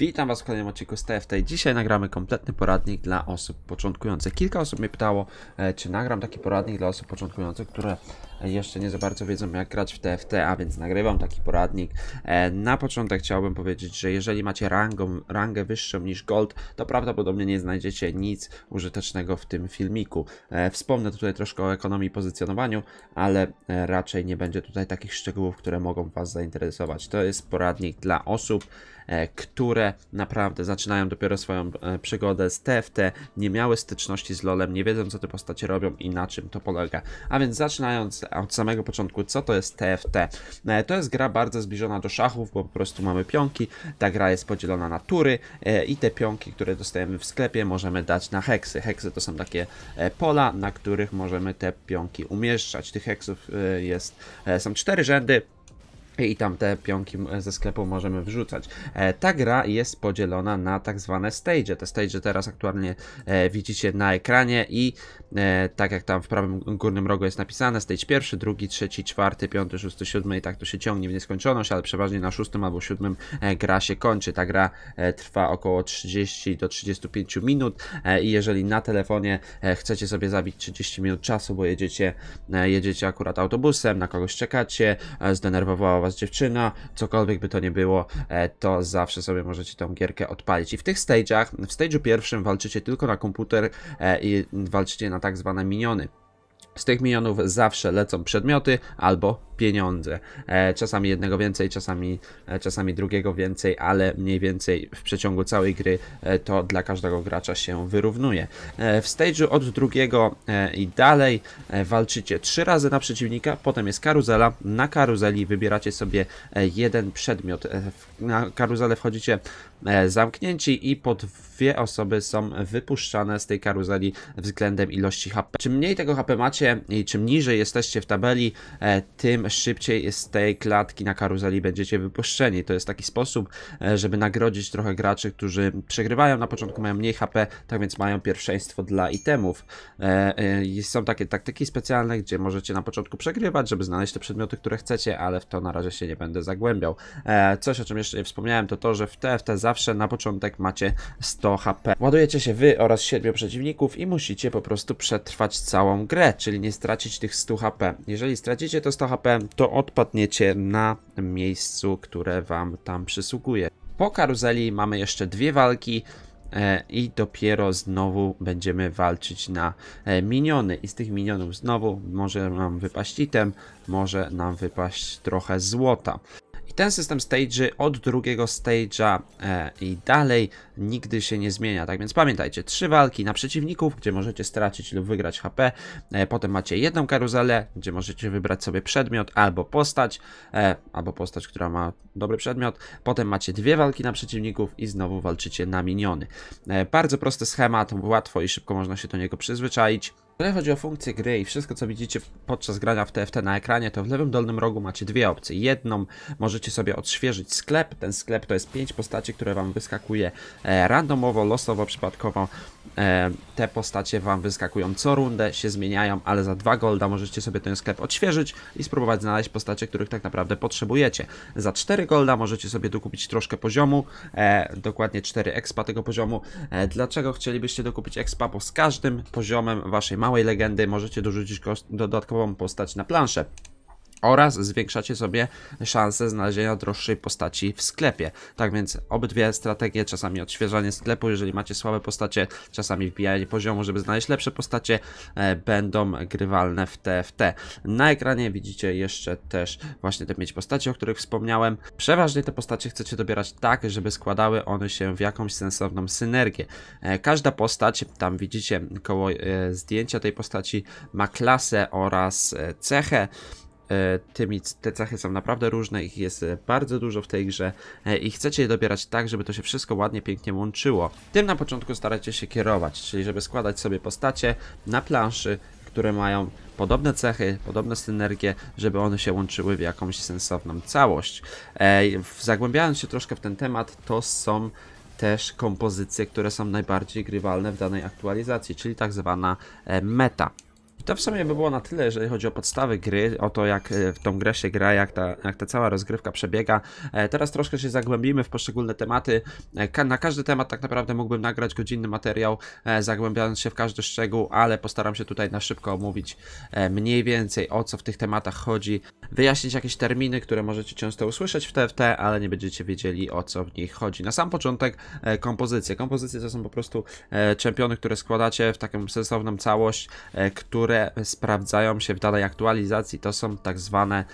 Witam Was w kolejnym odcinku z TFT. Dzisiaj nagramy kompletny poradnik dla osób początkujących. Kilka osób mnie pytało, e, czy nagram taki poradnik dla osób początkujących, które jeszcze nie za bardzo wiedzą jak grać w TFT, a więc nagrywam taki poradnik. E, na początek chciałbym powiedzieć, że jeżeli macie rangą, rangę wyższą niż Gold, to prawdopodobnie nie znajdziecie nic użytecznego w tym filmiku. E, wspomnę tutaj troszkę o ekonomii i pozycjonowaniu, ale e, raczej nie będzie tutaj takich szczegółów, które mogą Was zainteresować. To jest poradnik dla osób, które naprawdę zaczynają dopiero swoją przygodę z TFT, nie miały styczności z LoLem, nie wiedzą co te postacie robią i na czym to polega. A więc zaczynając od samego początku, co to jest TFT. E, to jest gra bardzo zbliżona do szachów, bo po prostu mamy pionki. Ta gra jest podzielona na tury e, i te pionki, które dostajemy w sklepie, możemy dać na heksy. Heksy to są takie e, pola, na których możemy te pionki umieszczać. Tych heksów jest, są cztery rzędy i tam te pionki ze sklepu możemy wrzucać. E, ta gra jest podzielona na tak zwane stage. Te stage teraz aktualnie e, widzicie na ekranie i e, tak jak tam w prawym górnym rogu jest napisane, stage pierwszy, drugi, trzeci, czwarty, piąty, szósty, siódmy i tak to się ciągnie w nieskończoność, ale przeważnie na szóstym albo siódmym gra się kończy. Ta gra trwa około 30 do 35 minut i jeżeli na telefonie chcecie sobie zabić 30 minut czasu, bo jedziecie, jedziecie akurat autobusem, na kogoś czekacie, zdenerwowała was was dziewczyna, cokolwiek by to nie było, e, to zawsze sobie możecie tą gierkę odpalić. I w tych stage'ach, w stage'u pierwszym walczycie tylko na komputer e, i walczycie na tak zwane miniony. Z tych minionów zawsze lecą przedmioty albo pieniądze. E, czasami jednego więcej, czasami, e, czasami drugiego więcej, ale mniej więcej w przeciągu całej gry e, to dla każdego gracza się wyrównuje. W stage'u od drugiego i dalej walczycie trzy razy na przeciwnika, potem jest karuzela. Na karuzeli wybieracie sobie jeden przedmiot. Na karuzelę wchodzicie zamknięci i po dwie osoby są wypuszczane z tej karuzeli względem ilości HP. Czym mniej tego HP macie i czym niżej jesteście w tabeli, tym szybciej z tej klatki na karuzeli będziecie wypuszczeni. To jest taki sposób, e, żeby nagrodzić trochę graczy, którzy przegrywają na początku, mają mniej HP, tak więc mają pierwszeństwo dla itemów. E, e, są takie taktyki specjalne, gdzie możecie na początku przegrywać, żeby znaleźć te przedmioty, które chcecie, ale w to na razie się nie będę zagłębiał. Coś, o czym jeszcze nie wspomniałem, to to, że w TFT zawsze na początek macie 100 HP. Ładujecie się wy oraz 7 przeciwników i musicie po prostu przetrwać całą grę, czyli nie stracić tych 100 HP. Jeżeli stracicie to 100 HP, to odpadniecie na miejscu, które wam tam przysługuje. Po karuzeli mamy jeszcze dwie walki e, i dopiero znowu będziemy walczyć na e, miniony i z tych minionów znowu może nam wypaść item, może nam wypaść trochę złota. I ten system stage od drugiego stage'a e, i dalej nigdy się nie zmienia. Tak więc pamiętajcie, trzy walki na przeciwników, gdzie możecie stracić lub wygrać HP. E, potem macie jedną karuzelę, gdzie możecie wybrać sobie przedmiot albo postać, e, albo postać, która ma dobry przedmiot. Potem macie dwie walki na przeciwników i znowu walczycie na miniony. E, bardzo prosty schemat, łatwo i szybko można się do niego przyzwyczaić. Tutaj chodzi o funkcję gry i wszystko co widzicie podczas grania w TFT na ekranie, to w lewym dolnym rogu macie dwie opcje. Jedną możecie sobie odświeżyć sklep, ten sklep to jest pięć postaci, które wam wyskakuje e, randomowo, losowo, przypadkowo. E, te postacie wam wyskakują co rundę, się zmieniają, ale za dwa golda możecie sobie ten sklep odświeżyć i spróbować znaleźć postacie, których tak naprawdę potrzebujecie. Za cztery golda możecie sobie dokupić troszkę poziomu, e, dokładnie cztery expa tego poziomu. dlaczego chcielibyście dokupić expa? Bo z każdym poziomem waszej małej małej legendy możecie dorzucić dodatkową postać na planszę oraz zwiększacie sobie szanse znalezienia droższej postaci w sklepie. Tak więc obydwie strategie, czasami odświeżanie sklepu, jeżeli macie słabe postacie, czasami wbijanie poziomu, żeby znaleźć lepsze postacie, e, będą grywalne w TFT. Na ekranie widzicie jeszcze też właśnie te mieć postacie, o których wspomniałem. Przeważnie te postacie chcecie dobierać tak, żeby składały one się w jakąś sensowną synergię. E, każda postać, tam widzicie koło e, zdjęcia tej postaci, ma klasę oraz e, cechę. E, tymi, te cechy są naprawdę różne, ich jest e, bardzo dużo w tej grze e, i chcecie je dobierać tak, żeby to się wszystko ładnie, pięknie łączyło. Tym na początku starajcie się kierować, czyli żeby składać sobie postacie na planszy, które mają podobne cechy, podobne synergie, żeby one się łączyły w jakąś sensowną całość. Zagłębiając się troszkę w ten temat, to są też kompozycje, które są najbardziej grywalne w danej aktualizacji, czyli tak zwana meta to w sumie by było na tyle, jeżeli chodzi o podstawy gry, o to jak e, w tą grę się gra, jak ta, jak ta cała rozgrywka przebiega. E, teraz troszkę się zagłębimy w poszczególne tematy. E, na każdy temat tak naprawdę mógłbym nagrać godzinny materiał, zagłębiając się w każdy szczegół, ale postaram się tutaj na szybko omówić mniej więcej o co w tych tematach chodzi wyjaśnić jakieś terminy, które możecie często usłyszeć w TFT, ale nie będziecie wiedzieli o co w nich chodzi. Na sam początek e, kompozycje. Kompozycje to są po prostu e, czempiony, które składacie w taką sensowną całość, e, które sprawdzają się w danej aktualizacji. To są tak zwane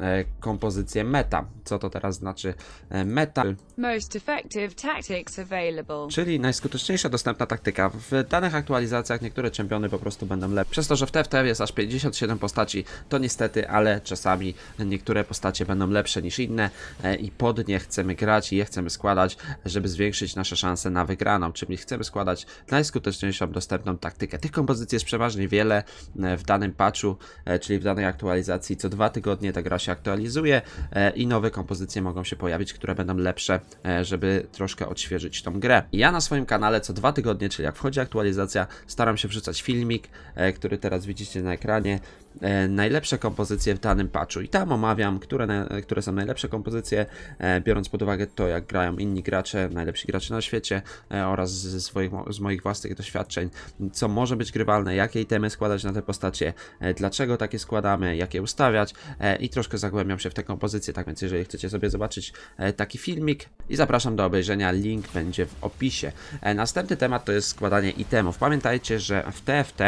E, kompozycję meta. Co to teraz znaczy e, meta? Most effective tactics available. Czyli najskuteczniejsza dostępna taktyka. W danych aktualizacjach niektóre czempiony po prostu będą lepsze. Przez to, że w TFT jest aż 57 postaci, to niestety, ale czasami niektóre postacie będą lepsze niż inne e, i pod nie chcemy grać i je chcemy składać, żeby zwiększyć nasze szanse na wygraną. Czyli chcemy składać najskuteczniejszą dostępną taktykę. Tych kompozycji jest przeważnie wiele w danym patchu, czyli w danej aktualizacji. Co dwa tygodnie ta gra się się aktualizuje e, i nowe kompozycje mogą się pojawić, które będą lepsze, e, żeby troszkę odświeżyć tą grę. Ja na swoim kanale co dwa tygodnie, czyli jak wchodzi aktualizacja, staram się wrzucać filmik, e, który teraz widzicie na ekranie, E, najlepsze kompozycje w danym patchu i tam omawiam, które, które są najlepsze kompozycje, e, biorąc pod uwagę to, jak grają inni gracze, najlepsi gracze na świecie e, oraz z, swoich, z moich własnych doświadczeń, co może być grywalne, jakie itemy składać na te postacie, dlaczego takie składamy, jakie ustawiać i troszkę zagłębiam się w te kompozycje, tak więc jeżeli chcecie sobie zobaczyć taki filmik i zapraszam do obejrzenia, link będzie w opisie. Następny temat to jest składanie itemów. Pamiętajcie, że w TFT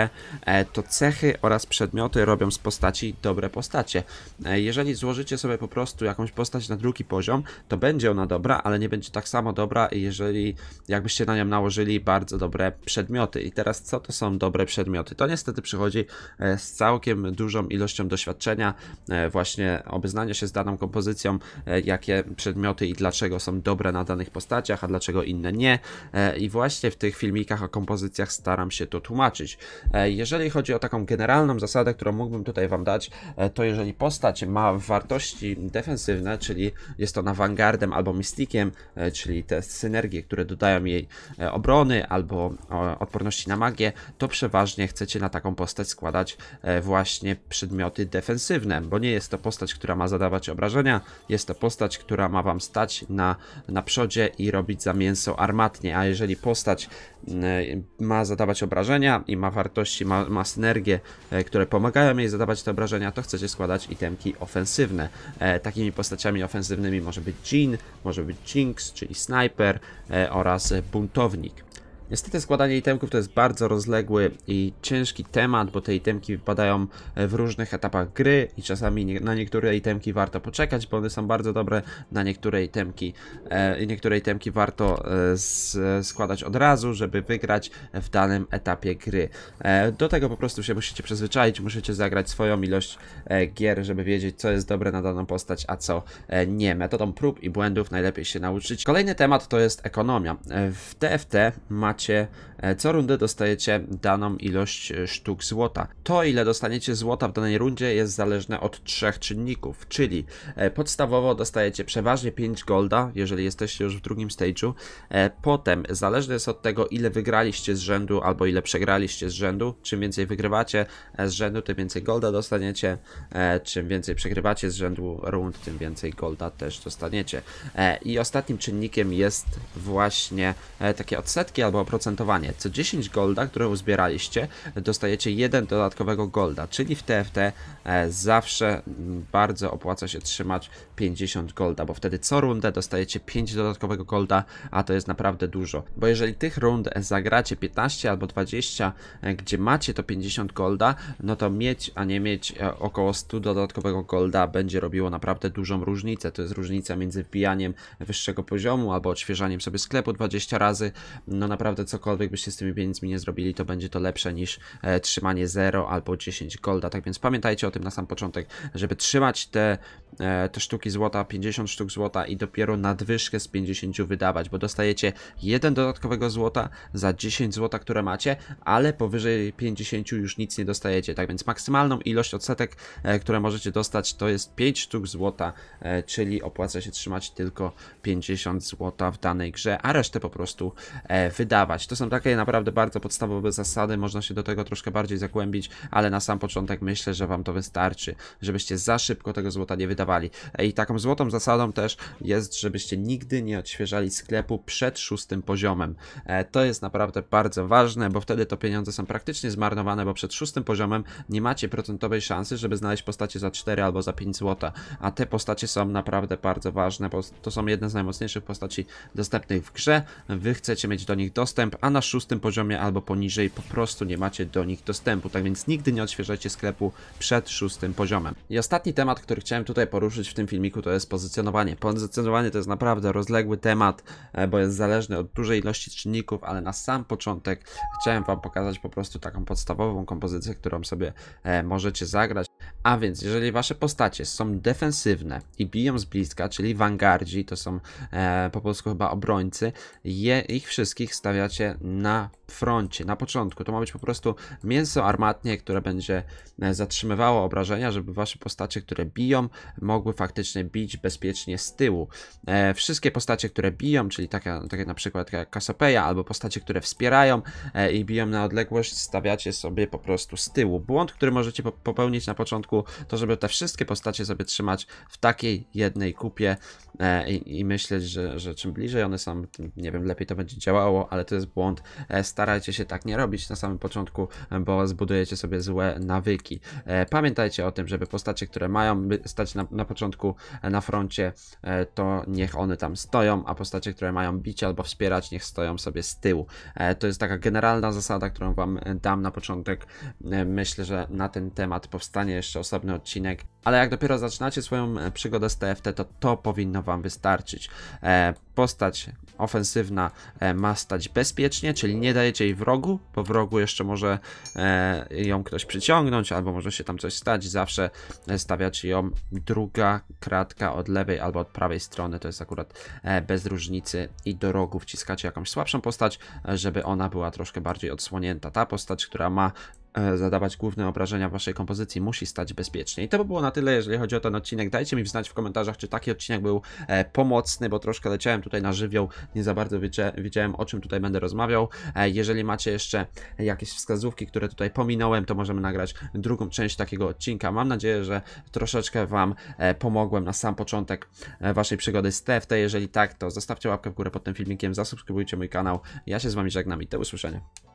to cechy oraz przedmioty robią z postaci dobre postacie. E, jeżeli złożycie sobie po prostu jakąś postać na drugi poziom, to będzie ona dobra, ale nie będzie tak samo dobra, jeżeli jakbyście na nią nałożyli bardzo dobre przedmioty. I teraz co to są dobre przedmioty? To niestety przychodzi e, z całkiem dużą ilością doświadczenia, e, właśnie obeznania się z daną kompozycją, jakie przedmioty i dlaczego są dobre na danych postaciach, a dlaczego inne nie. I właśnie w tych filmikach o kompozycjach staram się to tłumaczyć. Jeżeli chodzi o taką generalną zasadę, którą mógłbym tutaj wam dać, e, to jeżeli postać ma wartości defensywne, czyli jest ona Vanguardem albo Mystikiem, e, czyli te synergie, które dodają jej e, obrony albo odporności na magię, to przeważnie chcecie na taką postać składać właśnie przedmioty defensywne, bo nie jest to postać, która ma zadawać obrażenia, jest to postać, która ma wam stać na, na przodzie i robić za mięso armatnie, a jeżeli postać ma zadawać obrażenia i ma wartości, ma, ma synergie, które pomagają mniej zadawać te obrażenia, to chcecie składać itemki ofensywne. E, takimi postaciami ofensywnymi może być Jean, może być Jinx, czyli Sniper e, oraz Buntownik. Niestety składanie itemków to jest bardzo rozległy i ciężki temat, bo te itemki wypadają e, w różnych etapach gry i czasami na niektóre itemki warto poczekać, bo one są bardzo dobre, na niektóre itemki e, i niektóre itemki warto e, składać od razu, żeby wygrać w danym etapie gry. do tego po prostu się musicie przyzwyczaić, musicie zagrać swoją ilość gier, żeby wiedzieć co jest dobre na daną postać, a co nie. Metodą prób i błędów najlepiej się nauczyć. Kolejny temat to jest ekonomia. w TFT macie macie, e, co rundę dostajecie daną ilość e, sztuk złota. To ile dostaniecie złota w danej rundzie jest zależne od trzech czynników, czyli e, podstawowo dostajecie przeważnie 5 golda, jeżeli jesteście już w drugim stage'u, potem zależne jest od tego ile wygraliście z rzędu albo ile przegraliście z rzędu, czym więcej wygrywacie z rzędu tym więcej golda dostaniecie, czym więcej przegrywacie z rzędu rund tym więcej golda też dostaniecie. I ostatnim czynnikiem jest właśnie takie odsetki albo oprocentowanie. Co 10 golda, które uzbieraliście, dostajecie 1 dodatkowego golda, czyli w TFT e, zawsze mm, bardzo opłaca się trzymać 50 golda, bo wtedy co rundę dostajecie 5 dodatkowego golda, a to jest naprawdę dużo. Bo jeżeli tych rund zagracie 15 albo 20, e, gdzie macie to 50 golda, no to mieć, a nie mieć e, około 100 dodatkowego golda będzie robiło naprawdę dużą różnicę. To jest różnica między wbijaniem wyższego poziomu albo odświeżaniem sobie sklepu 20 razy. No naprawdę naprawdę cokolwiek byście z tymi pieniędzmi nie zrobili, to będzie to lepsze niż e, trzymanie 0 albo 10 golda. Tak więc pamiętajcie o tym na sam początek, żeby trzymać te, e, te sztuki złota, 50 sztuk złota i dopiero nadwyżkę z 50 wydawać, bo dostajecie jeden dodatkowego złota za 10 złota, które macie, ale powyżej 50 już nic nie dostajecie. Tak więc maksymalną ilość odsetek, e, które możecie dostać, to jest 5 sztuk złota, e, czyli opłaca się trzymać tylko 50 złota w danej grze, a resztę po prostu e, wydawać to są takie naprawdę bardzo podstawowe zasady, można się do tego troszkę bardziej zagłębić, ale na sam początek myślę, że wam to wystarczy, żebyście za szybko tego złota nie wydawali. I taką złotą zasadą też jest, żebyście nigdy nie odświeżali sklepu przed szóstym poziomem. E, to jest naprawdę bardzo ważne, bo wtedy to pieniądze są praktycznie zmarnowane, bo przed szóstym poziomem nie macie procentowej szansy, żeby znaleźć postacie za 4 albo za 5 złota, a te postacie są naprawdę bardzo ważne, bo to są jedne z najmocniejszych postaci dostępnych w grze. Wy chcecie mieć do nich dostęp dostęp a na szóstym poziomie albo poniżej po prostu nie macie do nich dostępu, tak więc nigdy nie odświeżajcie sklepu przed szóstym poziomem. I ostatni temat, który chciałem tutaj poruszyć w tym filmiku to jest pozycjonowanie. Pozycjonowanie to jest naprawdę rozległy temat, e, bo jest zależny od dużej ilości czynników, ale na sam początek chciałem Wam pokazać po prostu taką podstawową kompozycję, którą sobie e, możecie zagrać. A więc, jeżeli Wasze postacie są defensywne i biją z bliska, czyli wangardzi, to są e, po polsku chyba obrońcy, je, ich wszystkich stawia wstawiacie na froncie, na początku. To ma być po prostu mięso armatnie, które będzie e, zatrzymywało obrażenia, żeby wasze postacie, które biją, mogły faktycznie bić bezpiecznie z tyłu. E, wszystkie postacie, które biją, czyli taka, takie na przykład jak Kasopeja, albo postacie, które wspierają e, i biją na odległość, stawiacie sobie po prostu z tyłu. Błąd, który możecie popełnić na początku, to żeby te wszystkie postacie sobie trzymać w takiej jednej kupie e, i, i myśleć, że, że czym bliżej one są, tym, nie wiem, lepiej to będzie działało, ale to jest błąd. E, starajcie się tak nie robić na samym początku, bo zbudujecie sobie złe nawyki. E, pamiętajcie o tym, żeby postacie, które mają stać na, na początku e, na froncie, e, to niech one tam stoją, a postacie, które mają bić albo wspierać, niech stoją sobie z tyłu. To jest taka generalna zasada, którą Wam dam na początek. Myślę, że na ten temat powstanie jeszcze osobny odcinek, ale jak dopiero zaczynacie swoją przygodę z TFT, to to powinno Wam wystarczyć. Postać ofensywna ma stać bezpiecznie, czyli nie da dajecie jej wrogu, bo wrogu jeszcze może e, ją ktoś przyciągnąć, albo może się tam coś stać. Zawsze e, stawiacie ją druga kratka od lewej albo od prawej strony, to jest akurat e, bez różnicy i do rogu wciskacie jakąś słabszą postać, e, żeby ona była troszkę bardziej odsłonięta. Ta postać, która ma E, zadawać główne obrażenia waszej kompozycji musi stać bezpiecznie. I to by było na tyle, jeżeli chodzi o ten odcinek. Dajcie mi znać w komentarzach, czy taki odcinek był e, pomocny, bo troszkę leciałem tutaj na żywioł, nie za bardzo wiedziałem o czym tutaj będę rozmawiał. E, jeżeli macie jeszcze jakieś wskazówki, które tutaj pominąłem, to możemy nagrać drugą część takiego odcinka. Mam nadzieję, że troszeczkę wam pomogłem na sam początek waszej przygody z TFT. Jeżeli tak, to zostawcie łapkę w górę pod tym filmikiem, zasubskrybujcie mój kanał. Ja się z wami żegnam i do usłyszenia.